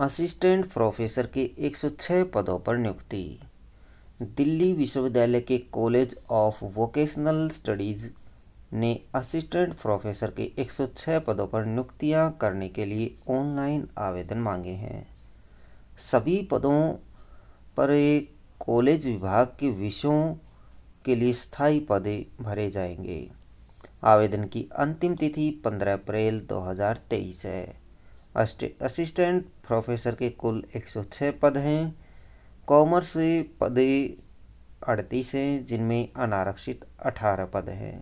assistant professor के 106 पदों पर नियुक्ति दिल्ली विश्वविद्यालय के कॉलेज ऑफ वोकेशनल स्टडीज़ ने असिस्टेंट प्रोफेसर के 106 पदों पर नियुक्तियां करने के लिए ऑनलाइन आवेदन मांगे हैं सभी पदों पर कॉलेज विभाग के विषयों के लिए स्थायी पदे भरे जाएंगे आवेदन की अंतिम तिथि 15 अप्रैल 2023 है असिस्टेंट प्रोफेसर के कुल 106 पद हैं कॉमर्स पदे अड़तीस हैं जिनमें अनारक्षित अठारह पद हैं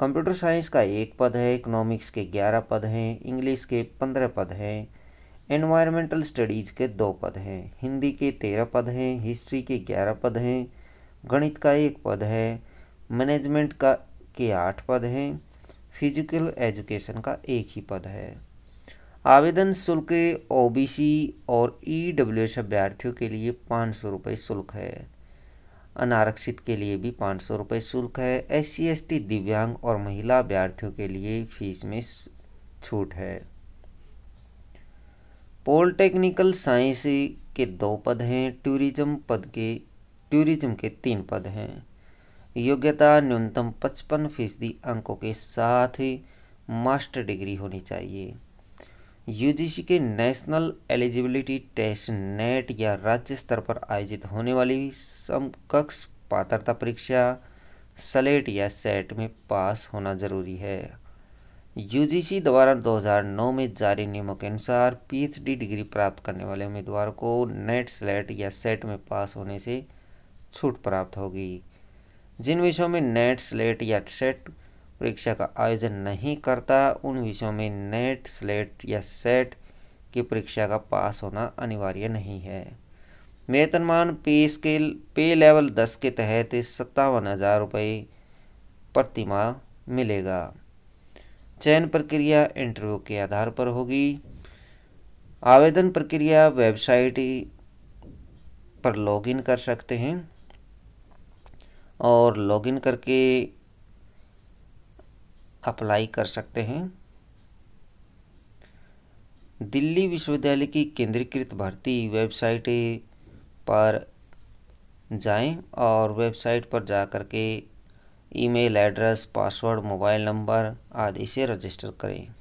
कंप्यूटर साइंस का एक पद है इकोनॉमिक्स के ग्यारह पद हैं इंग्लिश के पंद्रह पद हैं एनवायरमेंटल स्टडीज़ के दो पद हैं हिंदी के तेरह पद हैं हिस्ट्री के ग्यारह पद हैं गणित का एक पद है मैनेजमेंट का के आठ पद हैं फिजिकल एजुकेशन का एक ही पद है आवेदन शुल्क ओबीसी और एस e अभ्यर्थियों के लिए पाँच सौ रुपये शुल्क है अनारक्षित के लिए भी पाँच सौ रुपये शुल्क है एस सी दिव्यांग और महिला अभ्यर्थियों के लिए फीस में छूट है पॉलिटेक्निकल साइंस के दो पद हैं टूरिज्म पद के टूरिज्म के तीन पद हैं योग्यता न्यूनतम पचपन फीसदी अंकों के साथ मास्टर डिग्री होनी चाहिए यूजीसी के नेशनल एलिजिबिलिटी टेस्ट नेट या राज्य स्तर पर आयोजित होने वाली समकक्ष पात्रता परीक्षा सलेट या सेट में पास होना जरूरी है यूजीसी द्वारा 2009 में जारी नियमों के अनुसार पीएचडी डिग्री प्राप्त करने वाले उम्मीदवार को नेट सेलेट या सेट में पास होने से छूट प्राप्त होगी जिन विषयों में नेट स्लेट या सेट परीक्षा का आयोजन नहीं करता उन विषयों में नेट स्लेट या सेट की परीक्षा का पास होना अनिवार्य नहीं है वेतनमान पे स्केल पे लेवल दस के तहत सत्तावन हज़ार रुपये प्रतिमा मिलेगा चयन प्रक्रिया इंटरव्यू के आधार पर होगी आवेदन प्रक्रिया वेबसाइट पर लॉगिन कर सकते हैं और लॉगिन करके अप्लाई कर सकते हैं दिल्ली विश्वविद्यालय की केंद्रीकृत भर्ती वेबसाइट पर जाएं और वेबसाइट पर जा कर के email address password mobile number आदि से रजिस्टर करें